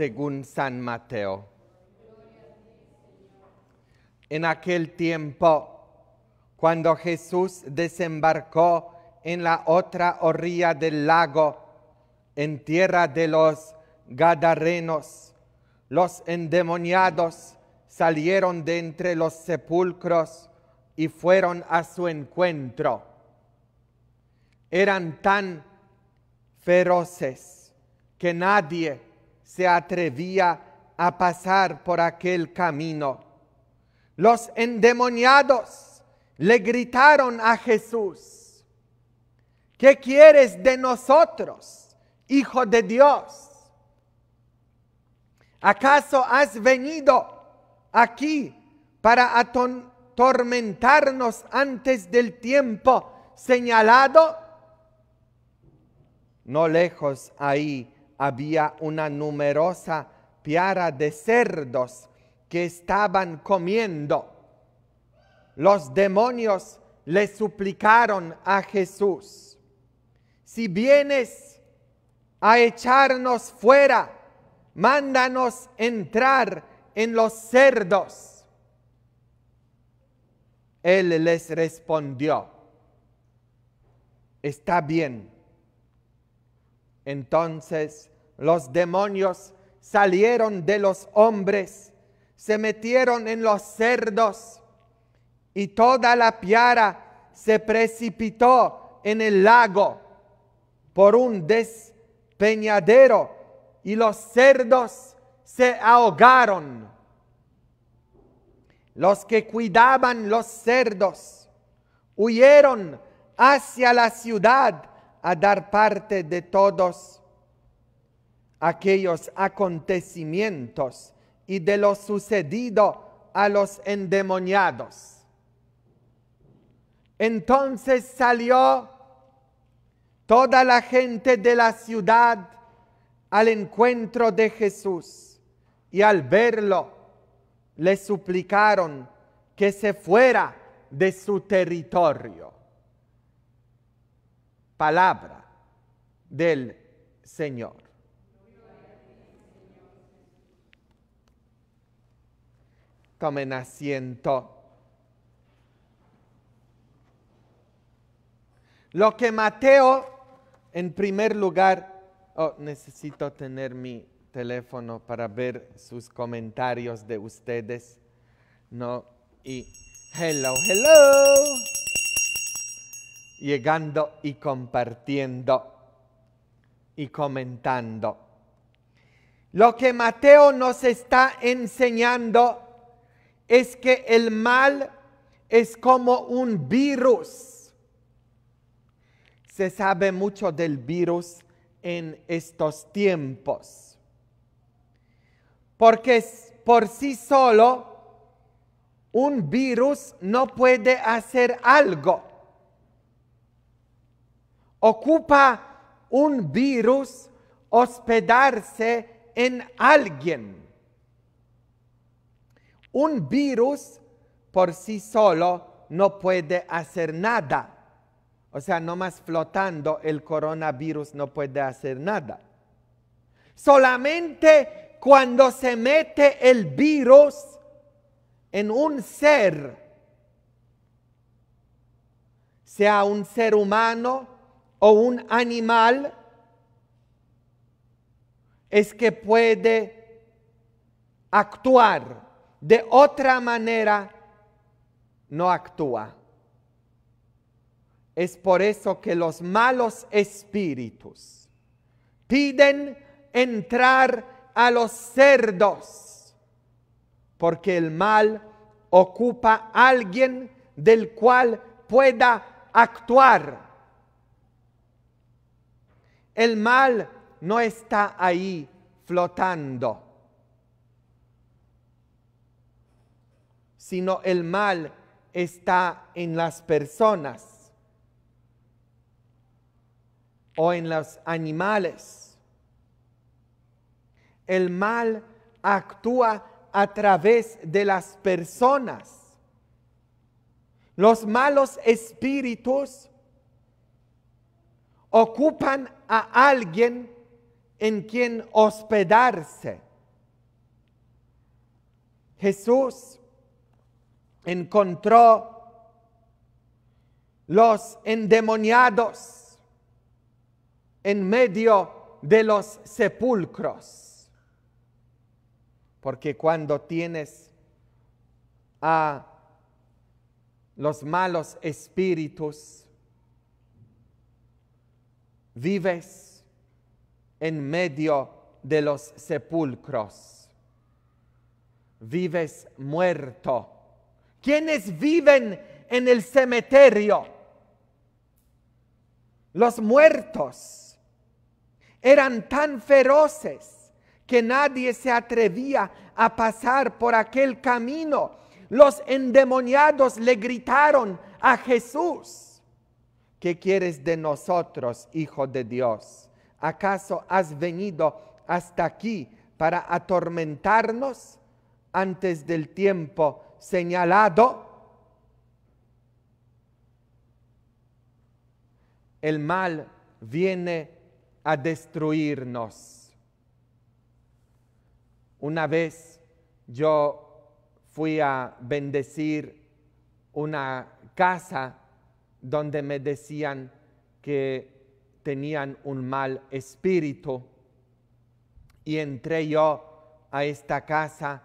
según San Mateo. En aquel tiempo, cuando Jesús desembarcó en la otra orilla del lago, en tierra de los Gadarenos, los endemoniados salieron de entre los sepulcros y fueron a su encuentro. Eran tan feroces que nadie se atrevía a pasar por aquel camino. Los endemoniados le gritaron a Jesús, ¿qué quieres de nosotros, Hijo de Dios? ¿Acaso has venido aquí para atormentarnos antes del tiempo señalado? No lejos ahí había una numerosa piara de cerdos que estaban comiendo. Los demonios le suplicaron a Jesús, si vienes a echarnos fuera, mándanos entrar en los cerdos. Él les respondió, está bien entonces los demonios salieron de los hombres, se metieron en los cerdos y toda la piara se precipitó en el lago por un despeñadero y los cerdos se ahogaron. Los que cuidaban los cerdos huyeron hacia la ciudad a dar parte de todos aquellos acontecimientos y de lo sucedido a los endemoniados. Entonces salió toda la gente de la ciudad al encuentro de Jesús y al verlo le suplicaron que se fuera de su territorio palabra del Señor. Tomen asiento. Lo que Mateo, en primer lugar, oh, necesito tener mi teléfono para ver sus comentarios de ustedes. No, y hello, hello llegando y compartiendo y comentando. Lo que Mateo nos está enseñando es que el mal es como un virus. Se sabe mucho del virus en estos tiempos. Porque por sí solo un virus no puede hacer algo ocupa un virus hospedarse en alguien. Un virus por sí solo no puede hacer nada. O sea, nomás flotando el coronavirus no puede hacer nada. Solamente cuando se mete el virus en un ser, sea un ser humano, o un animal es que puede actuar. De otra manera, no actúa. Es por eso que los malos espíritus piden entrar a los cerdos, porque el mal ocupa a alguien del cual pueda actuar el mal no está ahí flotando, sino el mal está en las personas o en los animales. El mal actúa a través de las personas. Los malos espíritus ocupan a alguien en quien hospedarse. Jesús encontró los endemoniados en medio de los sepulcros. Porque cuando tienes a los malos espíritus vives en medio de los sepulcros. Vives muerto. ¿Quiénes viven en el cementerio? Los muertos eran tan feroces que nadie se atrevía a pasar por aquel camino. Los endemoniados le gritaron a Jesús ¿Qué quieres de nosotros, Hijo de Dios? ¿Acaso has venido hasta aquí para atormentarnos antes del tiempo señalado? El mal viene a destruirnos. Una vez yo fui a bendecir una casa donde me decían que tenían un mal espíritu. Y entré yo a esta casa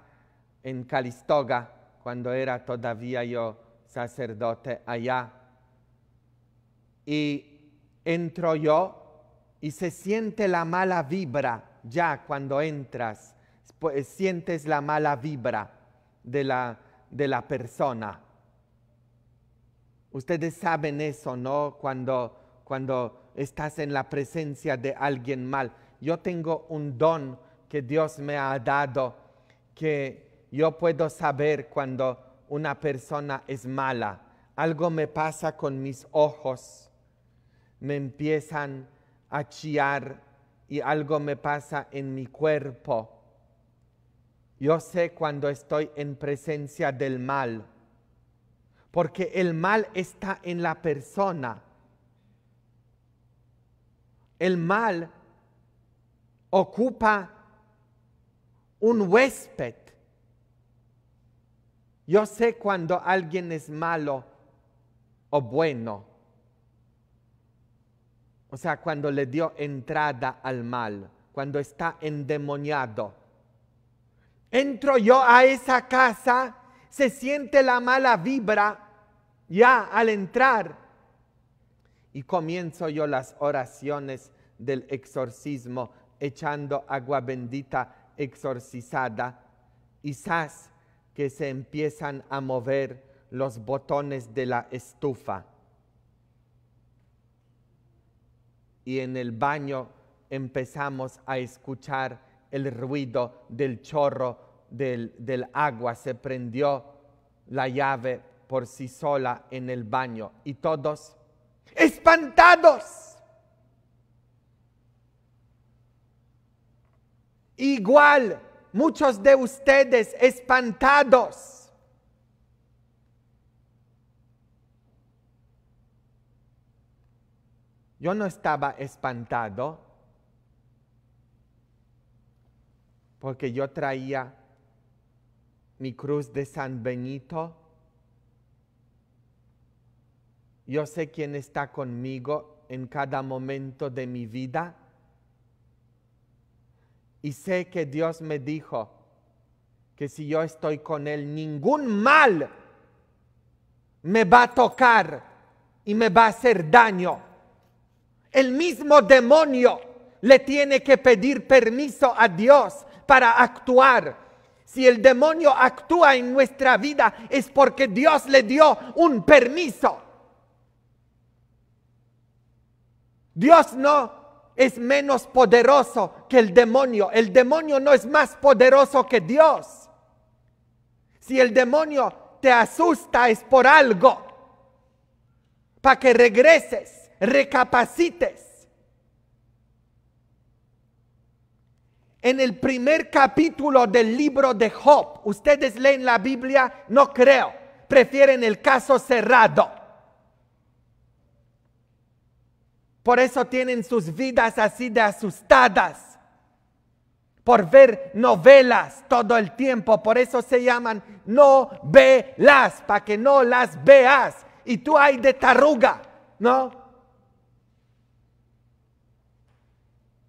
en Calistoga, cuando era todavía yo sacerdote allá. Y entro yo y se siente la mala vibra ya cuando entras, pues, sientes la mala vibra de la, de la persona. Ustedes saben eso, ¿no? Cuando, estás en la presencia de alguien mal. Yo tengo un don que Dios me ha dado, que yo puedo saber cuando una persona es mala. Algo me pasa con mis ojos, me empiezan a chillar y algo me pasa en mi cuerpo. Yo sé cuando estoy en presencia del mal porque el mal está en la persona. El mal ocupa un huésped. Yo sé cuando alguien es malo o bueno. O sea, cuando le dio entrada al mal, cuando está endemoniado. Entro yo a esa casa, se siente la mala vibra ya al entrar. Y comienzo yo las oraciones del exorcismo echando agua bendita exorcizada. Quizás que se empiezan a mover los botones de la estufa. Y en el baño empezamos a escuchar el ruido del chorro del, del agua. Se prendió la llave por sí sola en el baño y todos espantados. Igual, muchos de ustedes espantados. Yo no estaba espantado porque yo traía mi cruz de San Benito yo sé quién está conmigo en cada momento de mi vida. Y sé que Dios me dijo que si yo estoy con Él, ningún mal me va a tocar y me va a hacer daño. El mismo demonio le tiene que pedir permiso a Dios para actuar. Si el demonio actúa en nuestra vida es porque Dios le dio un permiso. Dios no es menos poderoso que el demonio. El demonio no es más poderoso que Dios. Si el demonio te asusta es por algo. Para que regreses, recapacites. En el primer capítulo del libro de Job, ustedes leen la Biblia, no creo, prefieren el caso cerrado Por eso tienen sus vidas así de asustadas. Por ver novelas todo el tiempo. Por eso se llaman no novelas, para que no las veas. Y tú hay de tarruga, ¿no?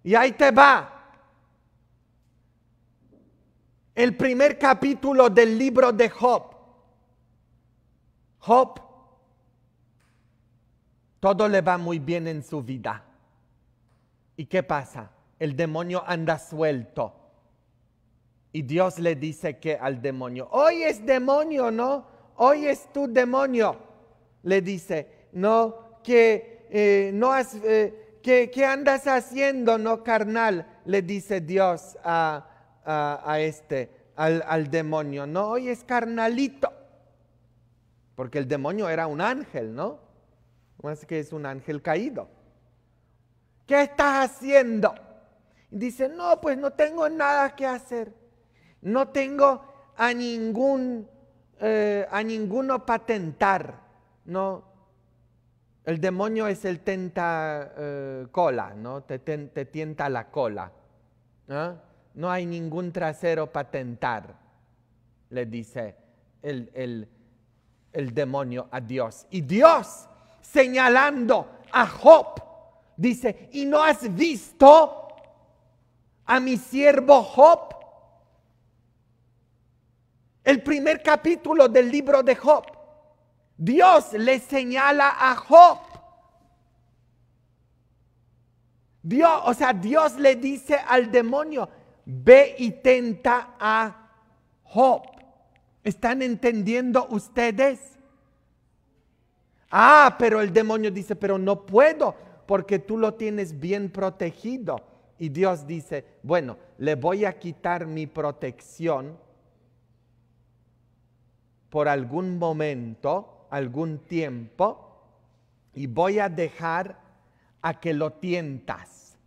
Y ahí te va. El primer capítulo del libro de Job. Job todo le va muy bien en su vida. ¿Y qué pasa? El demonio anda suelto. Y Dios le dice que al demonio, hoy es demonio, ¿no? Hoy es tu demonio. Le dice, no, que eh, no has, eh, que, andas haciendo, no carnal, le dice Dios a, este, al, al demonio, no, hoy es carnalito. Porque el demonio era un ángel, ¿no? más que es un ángel caído. ¿Qué estás haciendo? dice, no, pues no tengo nada que hacer. No tengo a ningún, eh, a ninguno patentar. No, el demonio es el tenta eh, cola, ¿no? Te, tienta la cola. ¿no? hay ningún trasero patentar, le dice el, el demonio a Dios. Y Dios señalando a Job. Dice, ¿y no has visto a mi siervo Job? El primer capítulo del libro de Job. Dios le señala a Job. Dios, o sea, Dios le dice al demonio, ve y tenta a Job. ¿Están entendiendo ustedes? Ah, pero el demonio dice, pero no puedo porque tú lo tienes bien protegido. Y Dios dice, bueno, le voy a quitar mi protección por algún momento, algún tiempo, y voy a dejar a que lo tientas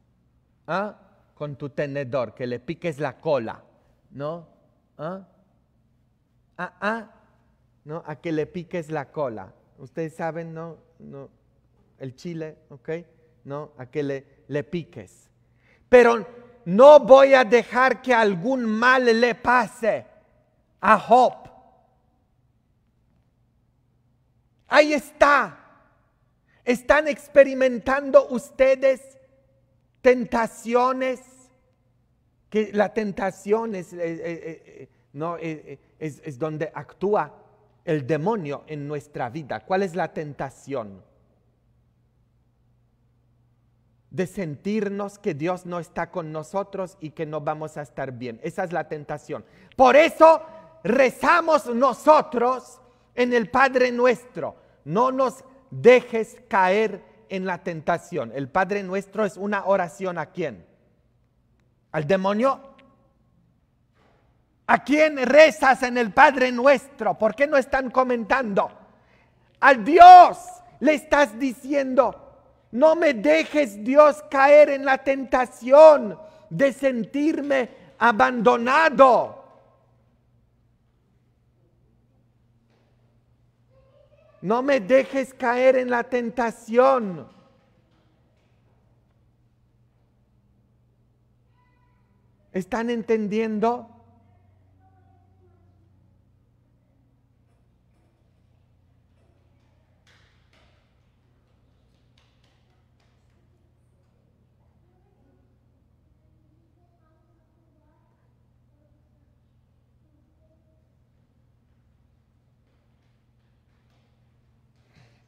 ¿ah? con tu tenedor, que le piques la cola, ¿no? ¿Ah, ¿Ah? ah ¿No? A que le piques la cola. Ustedes saben, ¿no? el chile, ¿ok? ¿No? A que le, le piques. Pero no voy a dejar que algún mal le pase a Job. Ahí está. Están experimentando ustedes tentaciones, que la tentación es, eh, eh, eh, no, es donde actúa el demonio en nuestra vida? ¿Cuál es la tentación? De sentirnos que Dios no está con nosotros y que no vamos a estar bien. Esa es la tentación. Por eso rezamos nosotros en el Padre nuestro. No nos dejes caer en la tentación. El Padre nuestro es una oración a quién? Al demonio ¿A quién rezas en el Padre nuestro? ¿Por qué no están comentando? Al Dios le estás diciendo, no me dejes Dios caer en la tentación de sentirme abandonado. No me dejes caer en la tentación. ¿Están entendiendo?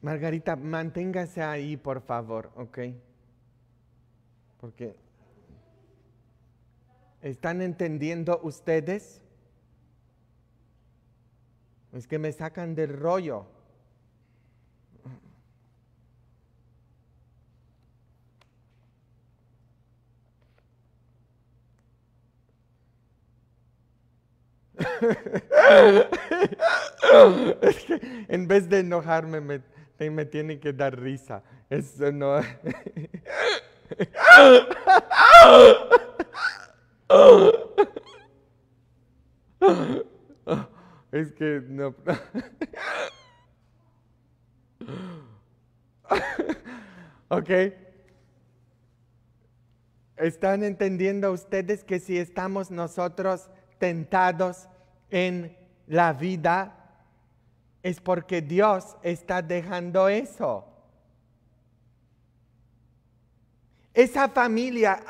Margarita, manténgase ahí, por favor, ¿ok? Porque ¿Están entendiendo ustedes? Es que me sacan del rollo. en vez de enojarme me me tiene que dar risa. Eso no. Es que no. ok. ¿Están entendiendo ustedes que si estamos nosotros tentados en la vida es porque Dios está dejando eso. Esa familia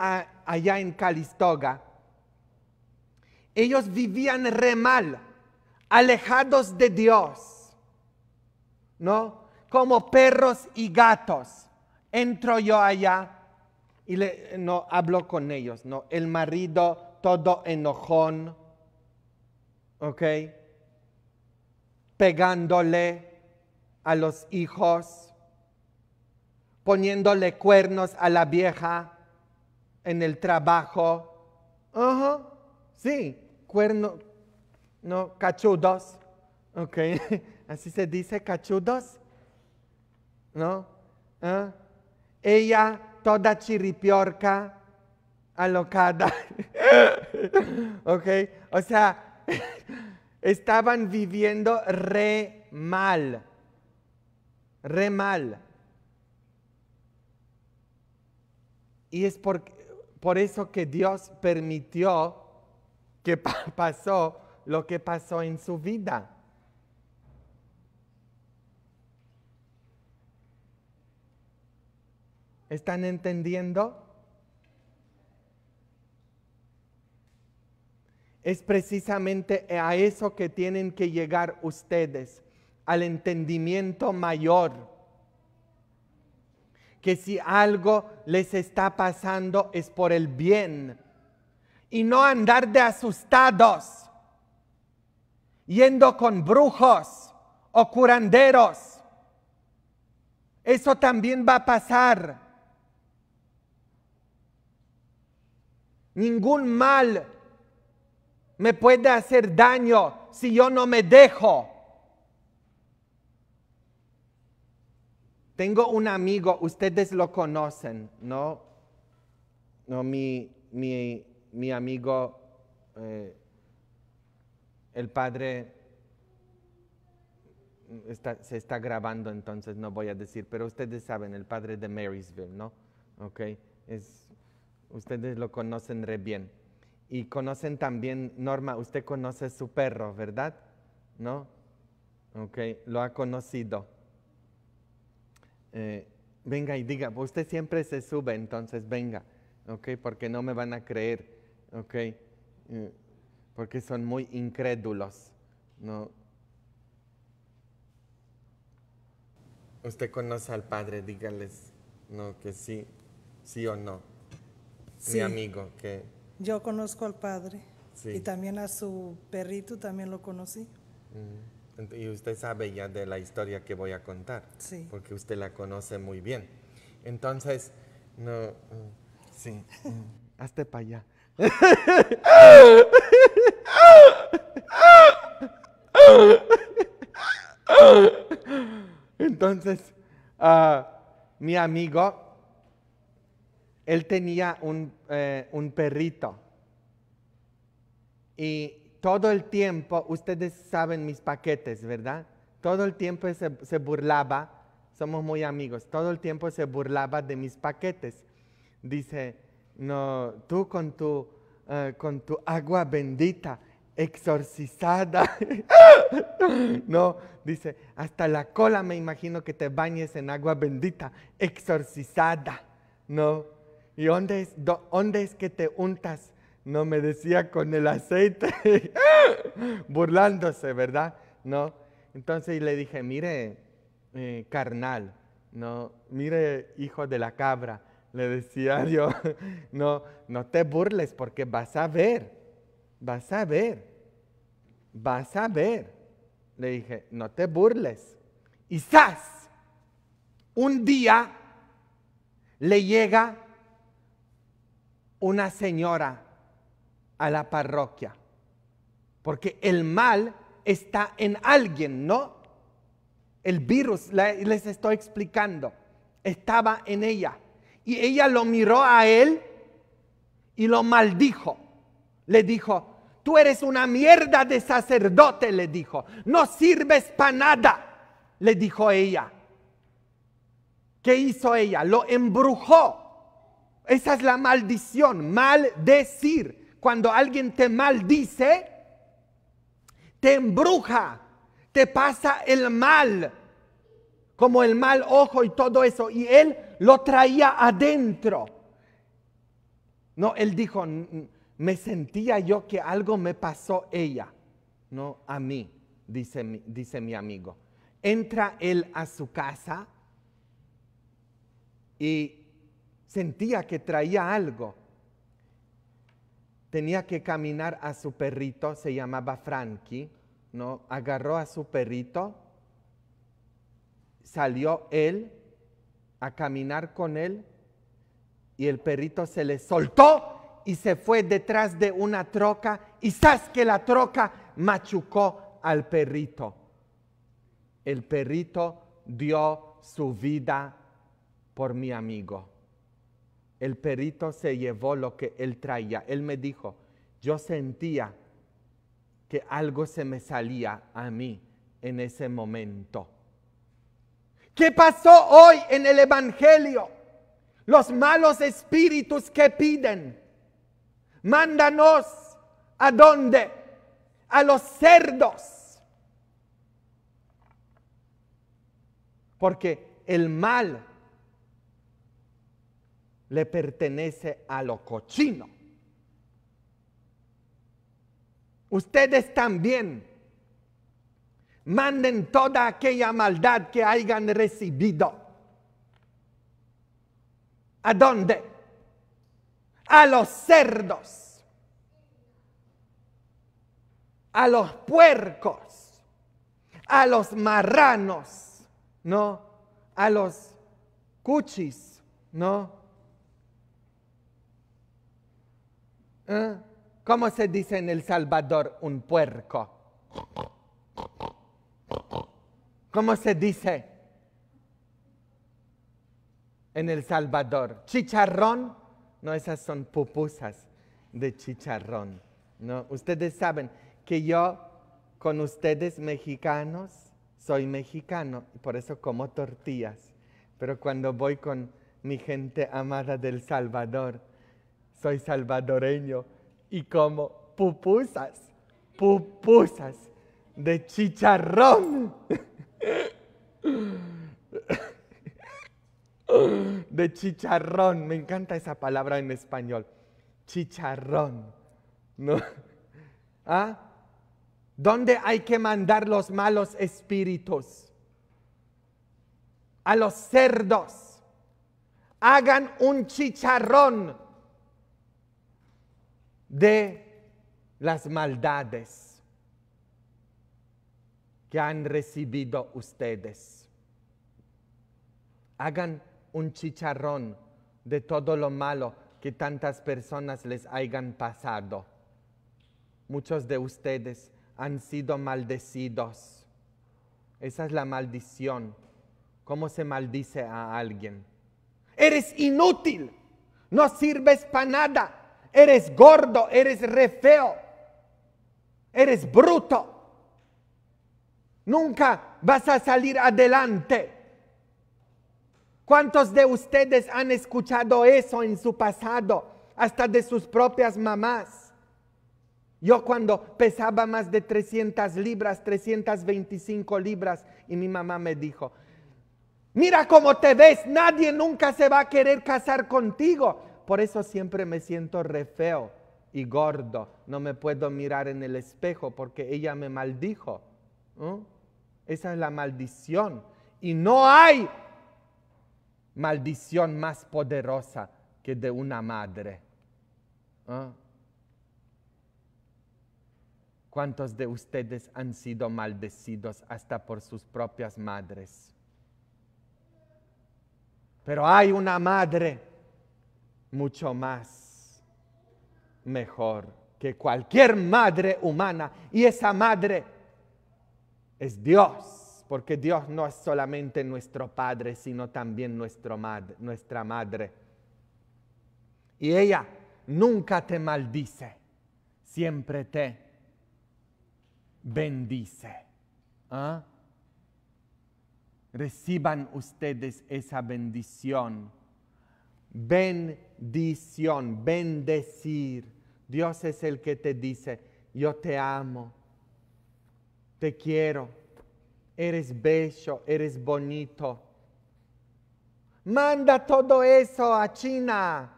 allá en Calistoga, ellos vivían re mal, alejados de Dios, ¿no? Como perros y gatos. Entro yo allá y le, no hablo con ellos, ¿no? El marido todo enojón, ¿ok? pegándole a los hijos, poniéndole cuernos a la vieja en el trabajo. Ajá, Sí, cuernos, no, cachudos. Ok, así se dice, cachudos. ¿No? ¿Ah? Ella toda chiripiorca, alocada. ok, o sea, estaban viviendo re mal, re mal. Y es por, eso que Dios permitió que pasó lo que pasó en su vida. ¿Están entendiendo? Es precisamente a eso que tienen que llegar ustedes, al entendimiento mayor, que si algo les está pasando es por el bien y no andar de asustados, yendo con brujos o curanderos. Eso también va a pasar. Ningún mal me puede hacer daño si yo no me dejo. Tengo un amigo, ustedes lo conocen, ¿no? No, mi, amigo, eh, el padre, se está grabando, entonces no voy a decir, pero ustedes saben, el padre de Marysville, ¿no? Ok, es, ustedes lo conocen re bien y conocen también, Norma, usted conoce su perro, ¿verdad? ¿No? Ok, lo ha conocido. Eh, venga y diga, usted siempre se sube, entonces venga, ok, porque no me van a creer, ok, eh, porque son muy incrédulos, ¿no? Usted conoce al padre, dígales, no, que sí, sí o no. Mi amigo, que yo conozco al padre y también a su perrito, también lo conocí. Y usted sabe ya de la historia que voy a contar, sí. porque usted la conoce muy bien. Entonces, no, sí, hazte para allá. Entonces, ah, mi amigo él tenía eh, un, perrito. Y todo el tiempo, ustedes saben mis paquetes, ¿verdad? Todo el tiempo se, burlaba, somos muy amigos, todo el tiempo se burlaba de mis paquetes. Dice, no, tú con tu, eh, con tu agua bendita, exorcizada. no, dice, hasta la cola me imagino que te bañes en agua bendita, exorcizada. No, ¿Y dónde es, es que te untas? No me decía con el aceite, burlándose, ¿verdad? No. Entonces le dije, mire, eh, carnal, no, mire, hijo de la cabra, le decía yo, no, no te burles porque vas a ver, vas a ver, vas a ver. Le dije, no te burles. Y Un día le llega una señora a la parroquia, porque el mal está en alguien, ¿no? El virus, les estoy explicando, estaba en ella. Y ella lo miró a él y lo maldijo. Le dijo, tú eres una mierda de sacerdote, le dijo, no sirves para nada, le dijo ella. ¿Qué hizo ella? Lo embrujó esa es la maldición, maldecir. Cuando alguien te maldice, te embruja, te pasa el mal, como el mal ojo y todo eso. Y él lo traía adentro. No, él dijo, me sentía yo que algo me pasó ella, no a mí, dice, dice mi amigo. Entra él a su casa y Sentía que traía algo. Tenía que caminar a su perrito, se llamaba Frankie, ¿no? Agarró a su perrito, salió él a caminar con él y el perrito se le soltó y se fue detrás de una troca y ¿sabes que la troca machucó al perrito. El perrito dio su vida por mi amigo el perito se llevó lo que él traía. Él me dijo, yo sentía que algo se me salía a mí en ese momento. ¿Qué pasó hoy en el Evangelio? Los malos espíritus que piden, mándanos a dónde? A los cerdos. Porque el mal le pertenece a lo cochino. Ustedes también manden toda aquella maldad que hayan recibido. ¿A dónde? A los cerdos, a los puercos, a los marranos, ¿no? A los cuchis, ¿no? ¿Eh? ¿Cómo se dice en El Salvador un puerco? ¿Cómo se dice en El Salvador? ¿Chicharrón? No, esas son pupusas de chicharrón. No, ustedes saben que yo con ustedes mexicanos soy mexicano y por eso como tortillas. Pero cuando voy con mi gente amada del Salvador, soy salvadoreño y como pupusas, pupusas de chicharrón. De chicharrón, me encanta esa palabra en español. Chicharrón. ¿No? ¿Ah? ¿Dónde hay que mandar los malos espíritus? A los cerdos. Hagan un chicharrón de las maldades que han recibido ustedes. Hagan un chicharrón de todo lo malo que tantas personas les hayan pasado. Muchos de ustedes han sido maldecidos. Esa es la maldición. ¿Cómo se maldice a alguien? Eres inútil, no sirves para nada eres gordo, eres re feo, eres bruto. Nunca vas a salir adelante. ¿Cuántos de ustedes han escuchado eso en su pasado, hasta de sus propias mamás? Yo cuando pesaba más de 300 libras, 325 libras, y mi mamá me dijo, mira cómo te ves, nadie nunca se va a querer casar contigo por eso siempre me siento re feo y gordo. No me puedo mirar en el espejo porque ella me maldijo. Esa es la maldición. Y no hay maldición más poderosa que de una madre. ¿Cuántos de ustedes han sido maldecidos hasta por sus propias madres? Pero hay una madre mucho más mejor que cualquier madre humana. Y esa madre es Dios, porque Dios no es solamente nuestro Padre, sino también nuestro mad nuestra Madre. Y ella nunca te maldice, siempre te bendice. ¿Ah? Reciban ustedes esa bendición bendición, bendecir. Dios es el que te dice, yo te amo, te quiero, eres bello, eres bonito. Manda todo eso a China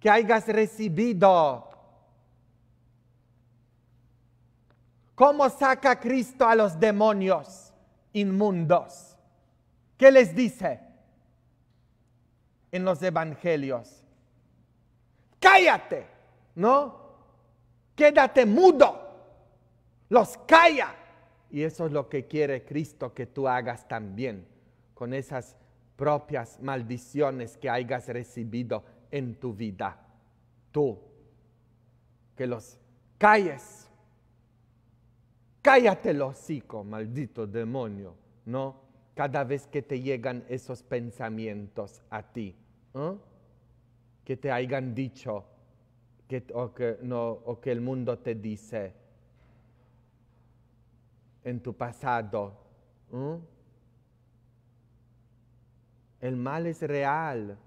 que hayas recibido. ¿Cómo saca Cristo a los demonios inmundos? ¿Qué les dice? en los evangelios. Cállate, ¿no? Quédate mudo. Los calla. Y eso es lo que quiere Cristo que tú hagas también con esas propias maldiciones que hayas recibido en tu vida. Tú, que los calles. Cállate el hocico, maldito demonio, ¿no? Cada vez que te llegan esos pensamientos a ti. ¿Eh? que te hayan dicho que, o, que, no, que el mundo te dice en tu pasado. ¿eh? El mal es real,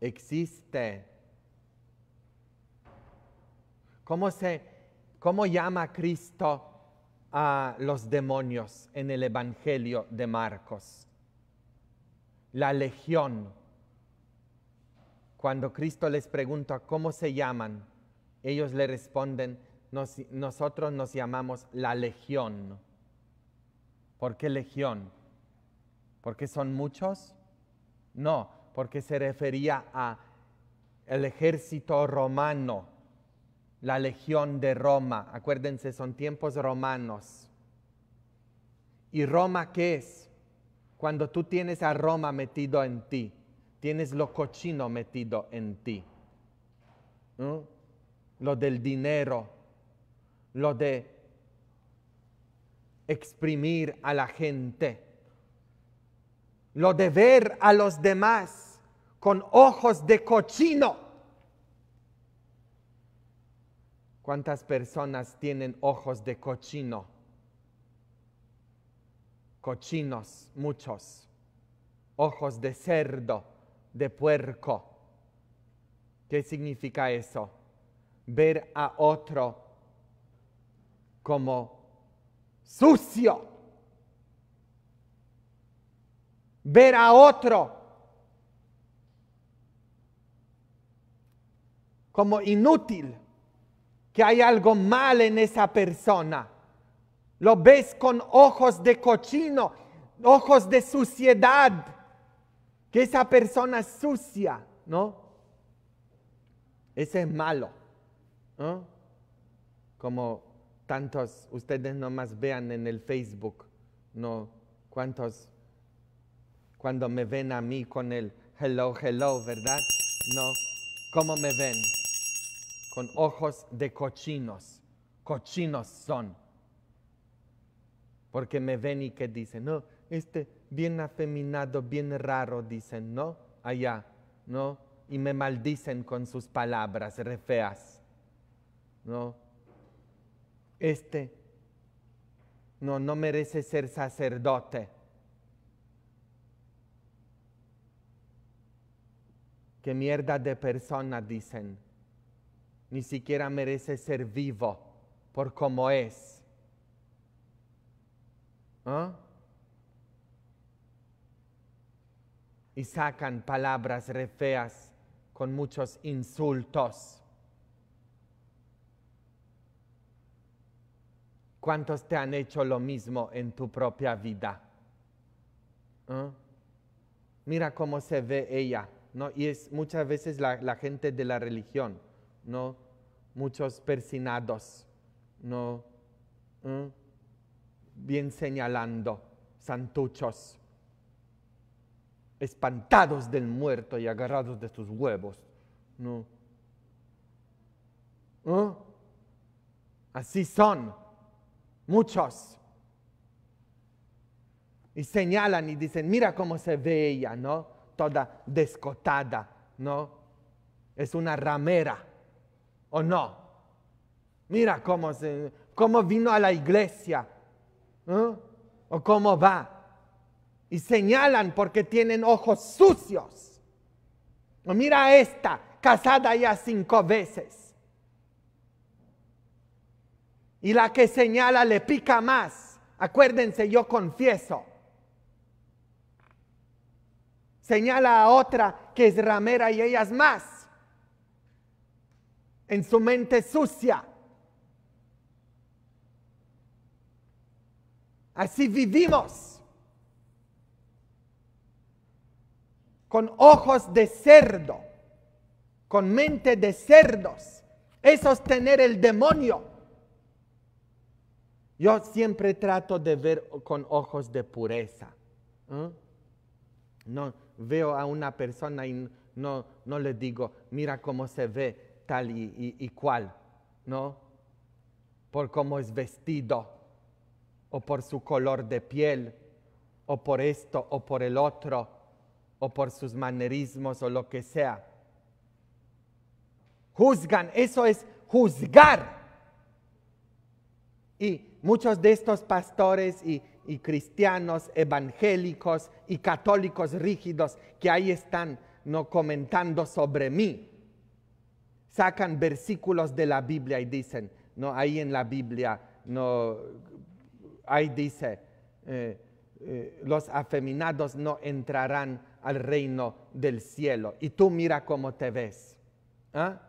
existe. ¿Cómo, se, cómo llama Cristo a los demonios en el Evangelio de Marcos? la legión. Cuando Cristo les pregunta cómo se llaman, ellos le responden, nosotros nos llamamos la legión. ¿Por qué legión? ¿Porque son muchos? No, porque se refería a el ejército romano, la legión de Roma. Acuérdense, son tiempos romanos. ¿Y Roma qué es? cuando tú tienes a Roma metido en ti, tienes lo cochino metido en ti, lo del dinero, lo de exprimir a la gente, lo de ver a los demás con ojos de cochino. ¿Cuántas personas tienen ojos de cochino? cochinos muchos, ojos de cerdo, de puerco. ¿Qué significa eso? Ver a otro como sucio. Ver a otro como inútil, que hay algo mal en esa persona. Lo ves con ojos de cochino, ojos de suciedad, que esa persona es sucia, ¿no? Ese es malo. ¿no? Como tantos, ustedes nomás vean en el Facebook, ¿no? Cuántos, cuando me ven a mí con el hello, hello, ¿verdad? No, ¿cómo me ven? Con ojos de cochinos, cochinos son porque me ven y que dicen, no, este bien afeminado, bien raro, dicen, no, allá, no, y me maldicen con sus palabras re feas, no. Este, no, no merece ser sacerdote. qué mierda de persona dicen. Ni siquiera merece ser vivo por como es. ¿Ah? Y sacan palabras refeas feas con muchos insultos. ¿Cuántos te han hecho lo mismo en tu propia vida? ¿Ah? Mira cómo se ve ella, ¿no? Y es muchas veces la, gente de la religión, ¿no? Muchos persinados, ¿no? ¿Mm? bien señalando, santuchos, espantados del muerto y agarrados de sus huevos. No. Así son muchos. Y señalan y dicen, mira cómo se ve ella, ¿no? Toda descotada, ¿no? Es una ramera, ¿o no? Mira cómo, cómo vino a la iglesia, ¿Eh? ¿O cómo va? Y señalan porque tienen ojos sucios. mira esta, casada ya cinco veces. Y la que señala le pica más. Acuérdense, yo confieso. Señala a otra que es ramera y ellas más. En su mente sucia Así vivimos. Con ojos de cerdo, con mente de cerdos. es sostener el demonio. Yo siempre trato de ver con ojos de pureza. No veo a una persona y no, le digo, mira cómo se ve tal y, y cual, ¿no? Por cómo es vestido o por su color de piel, o por esto, o por el otro, o por sus manerismos, o lo que sea. Juzgan, eso es juzgar. Y muchos de estos pastores y, cristianos evangélicos y católicos rígidos que ahí están no comentando sobre mí, sacan versículos de la Biblia y dicen, no, ahí en la Biblia no ahí dice, eh, eh, los afeminados no entrarán al reino del cielo. Y tú mira cómo te ves. ¿ah?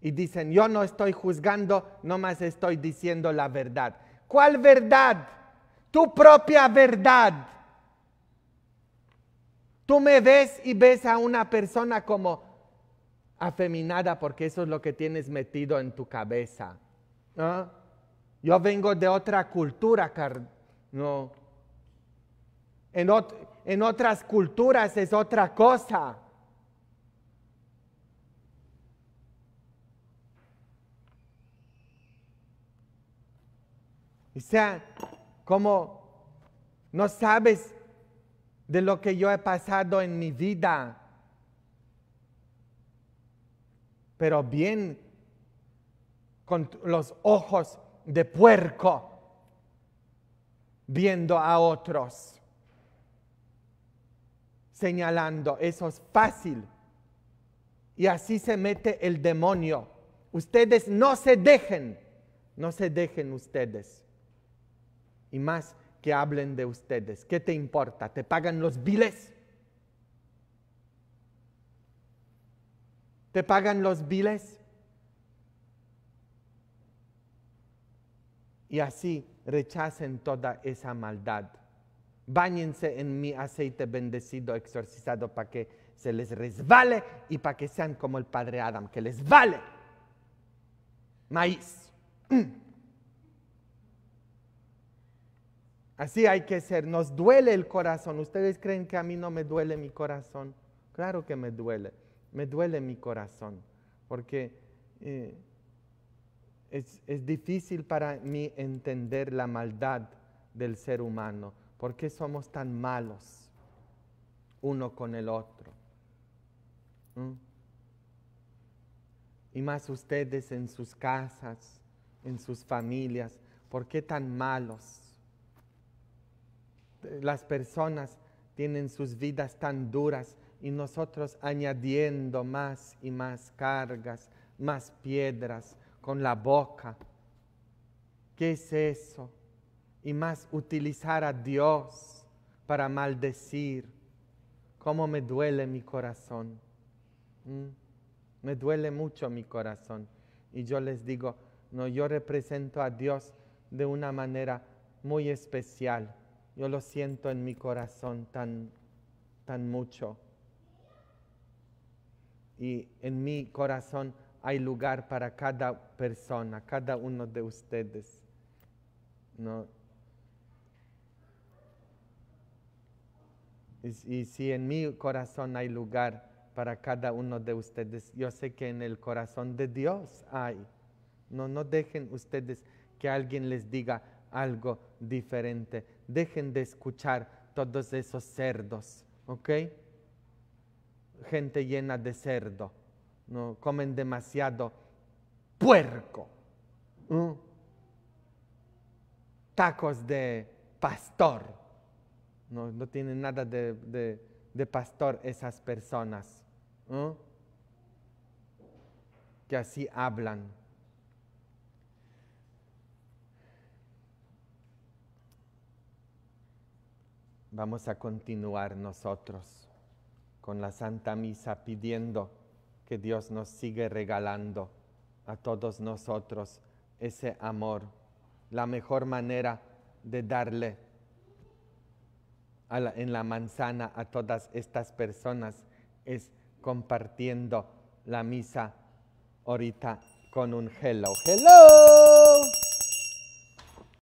Y dicen, yo no estoy juzgando, nomás estoy diciendo la verdad. ¿Cuál verdad? Tu propia verdad. Tú me ves y ves a una persona como afeminada porque eso es lo que tienes metido en tu cabeza. ¿ah? Yo vengo de otra cultura, no. En, otras culturas es otra cosa. O sea, como no sabes de lo que yo he pasado en mi vida, pero bien con los ojos de puerco viendo a otros, señalando, eso es fácil. Y así se mete el demonio. Ustedes no se dejen, no se dejen ustedes. Y más que hablen de ustedes. ¿Qué te importa? ¿Te pagan los biles? ¿Te pagan los biles? y así rechacen toda esa maldad. Báñense en mi aceite bendecido, exorcizado, para que se les resbale y para que sean como el padre Adam, que les vale maíz. Mm. Así hay que ser. Nos duele el corazón. ¿Ustedes creen que a mí no me duele mi corazón? Claro que me duele. Me duele mi corazón. Porque eh, es, difícil para mí entender la maldad del ser humano. ¿Por qué somos tan malos uno con el otro? ¿Mm? Y más ustedes en sus casas, en sus familias, ¿por qué tan malos? Las personas tienen sus vidas tan duras y nosotros añadiendo más y más cargas, más piedras, con la boca. ¿Qué es eso? Y más utilizar a Dios para maldecir. ¿Cómo me duele mi corazón? ¿Mm? Me duele mucho mi corazón. Y yo les digo, no, yo represento a Dios de una manera muy especial. Yo lo siento en mi corazón tan, tan mucho. Y en mi corazón hay lugar para cada persona, cada uno de ustedes. ¿no? Y, si en mi corazón hay lugar para cada uno de ustedes, yo sé que en el corazón de Dios hay. No, no dejen ustedes que alguien les diga algo diferente. Dejen de escuchar todos esos cerdos, ¿ok? Gente llena de cerdo no comen demasiado puerco, ¿Mm? tacos de pastor, no, tienen nada de, pastor esas personas ¿Mm? que así hablan. Vamos a continuar nosotros con la Santa Misa pidiendo que Dios nos sigue regalando a todos nosotros ese amor, la mejor manera de darle en la manzana a todas estas personas es compartiendo la misa ahorita con un hello, hello.